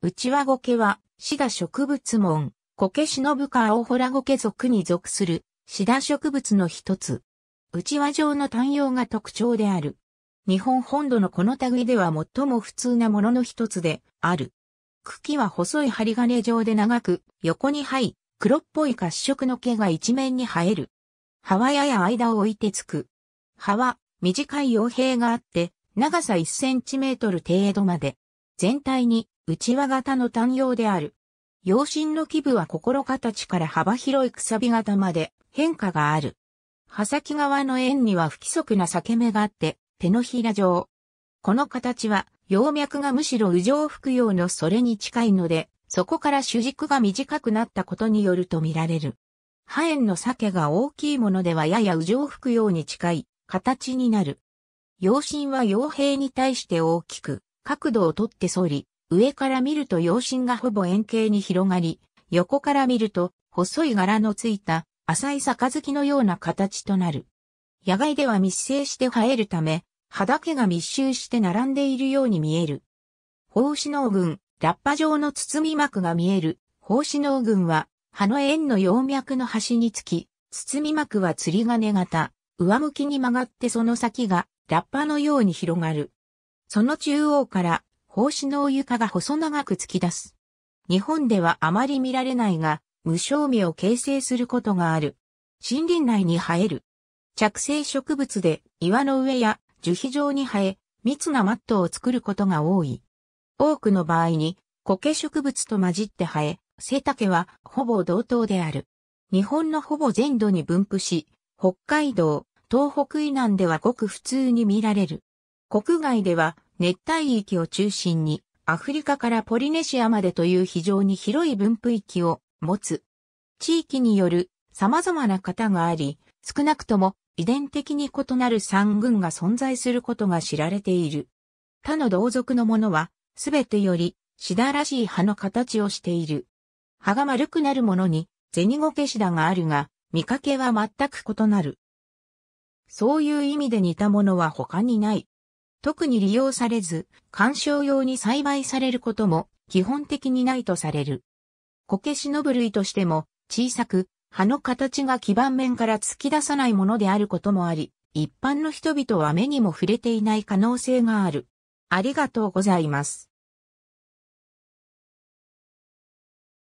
内輪ゴケは、シダ植物門、コケシノブカオホラゴケ属に属する、シダ植物の一つ。内輪状の単葉が特徴である。日本本土のこの類では最も普通なものの一つである。茎は細い針金状で長く、横に這い、黒っぽい褐色の毛が一面に生える。葉はやや間を置いてつく。葉は短い傭兵があって、長さ1センチメートル程度まで。全体に内輪型の単葉である。陽心の基部は心形から幅広いくさび型まで変化がある。刃先側の円には不規則な裂け目があって、手のひら状。この形は、葉脈がむしろ右上服用のそれに近いので、そこから主軸が短くなったことによると見られる。破炎の鮭が大きいものではやや右上ように近い形になる。葉心は傭兵に対して大きく角度をとって反り、上から見ると陽身がほぼ円形に広がり、横から見ると細い柄のついた浅い杯のような形となる。野外では密生して生えるため、葉だけが密集して並んでいるように見える。胞子農群、ラッパ状の包み膜が見える。胞子農群は、葉の円の葉脈の端につき、包み膜は釣り金型、上向きに曲がってその先がラッパのように広がる。その中央から胞子の床が細長く突き出す。日本ではあまり見られないが、無償味を形成することがある。森林内に生える。着生植物で岩の上や樹皮状に生え、密なマットを作ることが多い。多くの場合に、苔植物と混じって生え、背丈はほぼ同等である。日本のほぼ全土に分布し、北海道、東北以南ではごく普通に見られる。国外では熱帯域を中心にアフリカからポリネシアまでという非常に広い分布域を持つ。地域による様々な型があり、少なくとも遺伝的に異なる三群が存在することが知られている。他の同族のものは、すべてより、シダらしい葉の形をしている。葉が丸くなるものに、ゼニゴケシダがあるが、見かけは全く異なる。そういう意味で似たものは他にない。特に利用されず、観賞用に栽培されることも基本的にないとされる。こけしの部類としても、小さく、葉の形が基盤面から突き出さないものであることもあり、一般の人々は目にも触れていない可能性がある。ありがとうございます。